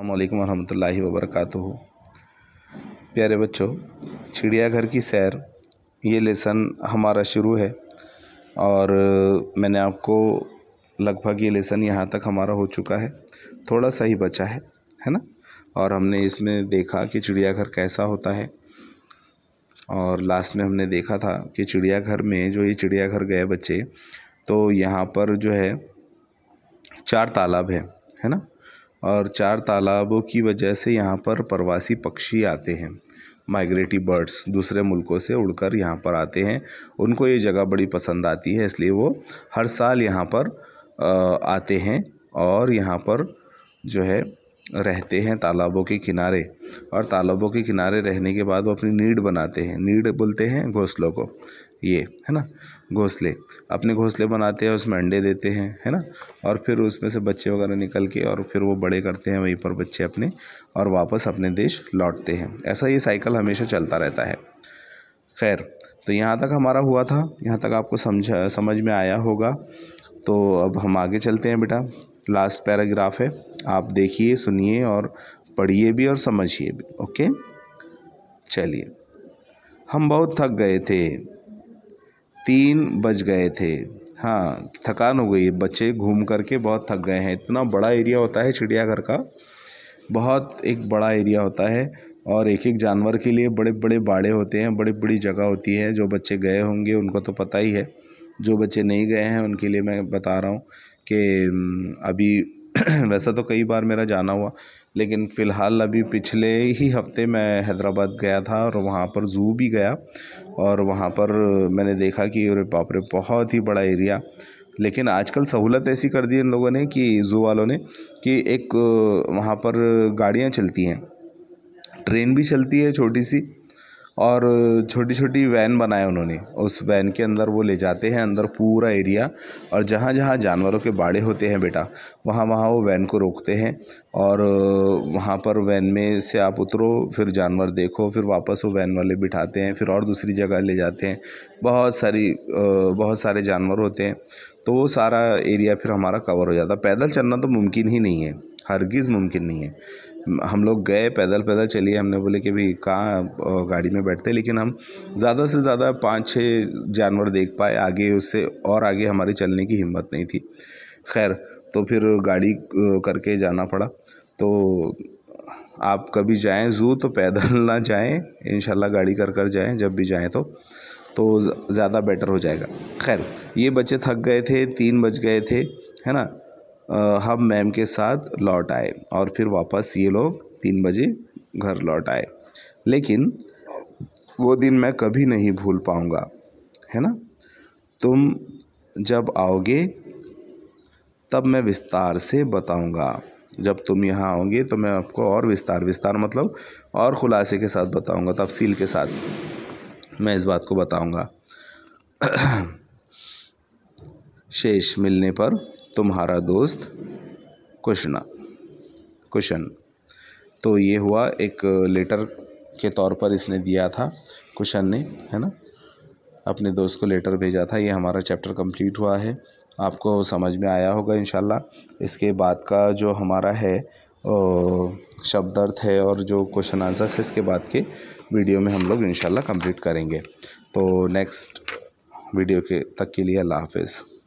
अल्लाम वरम् वरक़ प्यारे बच्चों चिड़ियाघर की सैर ये लेसन हमारा शुरू है और मैंने आपको लगभग ये लेसन यहाँ तक हमारा हो चुका है थोड़ा सा ही बचा है है ना और हमने इसमें देखा कि चिड़ियाघर कैसा होता है और लास्ट में हमने देखा था कि चिड़ियाघर में जो ये चिड़ियाघर गए बच्चे तो यहाँ पर जो है चार तालाब हैं है ना और चार तालाबों की वजह से यहाँ पर प्रवासी पक्षी आते हैं माइग्रेटी बर्ड्स दूसरे मुल्कों से उड़कर यहाँ पर आते हैं उनको ये जगह बड़ी पसंद आती है इसलिए वो हर साल यहाँ पर आते हैं और यहाँ पर जो है रहते हैं तालाबों के किनारे और तालाबों के किनारे रहने के बाद वो अपनी नीड बनाते हैं नीड बोलते हैं घोंसलों को ये है ना घोंसले अपने घोंसले बनाते हैं उसमें अंडे देते हैं है ना और फिर उसमें से बच्चे वगैरह निकल के और फिर वो बड़े करते हैं वहीं पर बच्चे अपने और वापस अपने देश लौटते हैं ऐसा ये साइकिल हमेशा चलता रहता है खैर तो यहाँ तक हमारा हुआ था यहाँ तक आपको समझ समझ में आया होगा तो अब हम आगे चलते हैं बेटा लास्ट पैराग्राफ है आप देखिए सुनिए और पढ़िए भी और समझिए भी ओके चलिए हम बहुत थक गए थे तीन बज गए थे हाँ थकान हो गई बच्चे घूम करके बहुत थक गए हैं इतना बड़ा एरिया होता है चिड़ियाघर का बहुत एक बड़ा एरिया होता है और एक एक जानवर के लिए बड़े बड़े बाड़े होते हैं बड़ी बड़ी जगह होती है जो बच्चे गए होंगे उनको तो पता ही है जो बच्चे नहीं गए हैं उनके लिए मैं बता रहा हूँ कि अभी वैसा तो कई बार मेरा जाना हुआ लेकिन फ़िलहाल अभी पिछले ही हफ़्ते मैं हैदराबाद गया था और वहाँ पर ज़ू भी गया और वहाँ पर मैंने देखा कि अरे पापरे बहुत ही बड़ा एरिया लेकिन आजकल सहूलत ऐसी कर दी इन लोगों ने कि ज़ू वालों ने कि एक वहाँ पर गाड़ियाँ चलती हैं ट्रेन भी चलती है छोटी सी और छोटी छोटी वैन बनाए उन्होंने उस वैन के अंदर वो ले जाते हैं अंदर पूरा एरिया और जहाँ जहाँ जानवरों के बाड़े होते हैं बेटा वहाँ वहाँ वो वैन को रोकते हैं और वहाँ पर वैन में से आप उतरो फिर जानवर देखो फिर वापस वो वैन वाले बिठाते हैं फिर और दूसरी जगह ले जाते हैं बहुत सारी बहुत सारे जानवर होते हैं तो वो सारा एरिया फिर हमारा कवर हो जाता पैदल चलना तो मुमकिन ही नहीं है हरगिज़ मुमकिन नहीं है हम लोग गए पैदल पैदल चलिए हमने बोले कि भाई कहाँ गाड़ी में बैठते लेकिन हम ज़्यादा से ज़्यादा पाँच छः जानवर देख पाए आगे उससे और आगे हमारी चलने की हिम्मत नहीं थी खैर तो फिर गाड़ी करके जाना पड़ा तो आप कभी जाएं ज़ू तो पैदल ना जाएं इन गाड़ी कर कर जाएं जब भी जाएं तो तो ज़्यादा बेटर हो जाएगा खैर ये बच्चे थक गए थे तीन बज गए थे है ना हम मैम के साथ लौट आए और फिर वापस ये लोग तीन बजे घर लौट आए लेकिन वो दिन मैं कभी नहीं भूल पाऊँगा है ना तुम जब आओगे तब मैं विस्तार से बताऊँगा जब तुम यहाँ आओगे तो मैं आपको और विस्तार विस्तार मतलब और ख़ुलासे के साथ बताऊँगा तफसील के साथ मैं इस बात को बताऊंगा शेष मिलने पर तुम्हारा दोस्त कुशना कुशन तो ये हुआ एक लेटर के तौर पर इसने दिया था कुशन ने है ना अपने दोस्त को लेटर भेजा था ये हमारा चैप्टर कंप्लीट हुआ है आपको समझ में आया होगा इन इसके बाद का जो हमारा है शब्दार्थ है और जो क्वेश्चन आंसर्स है इसके बाद के वीडियो में हम लोग इन कंप्लीट करेंगे तो नेक्स्ट वीडियो के तक के लिए अल्लाह हाफिज़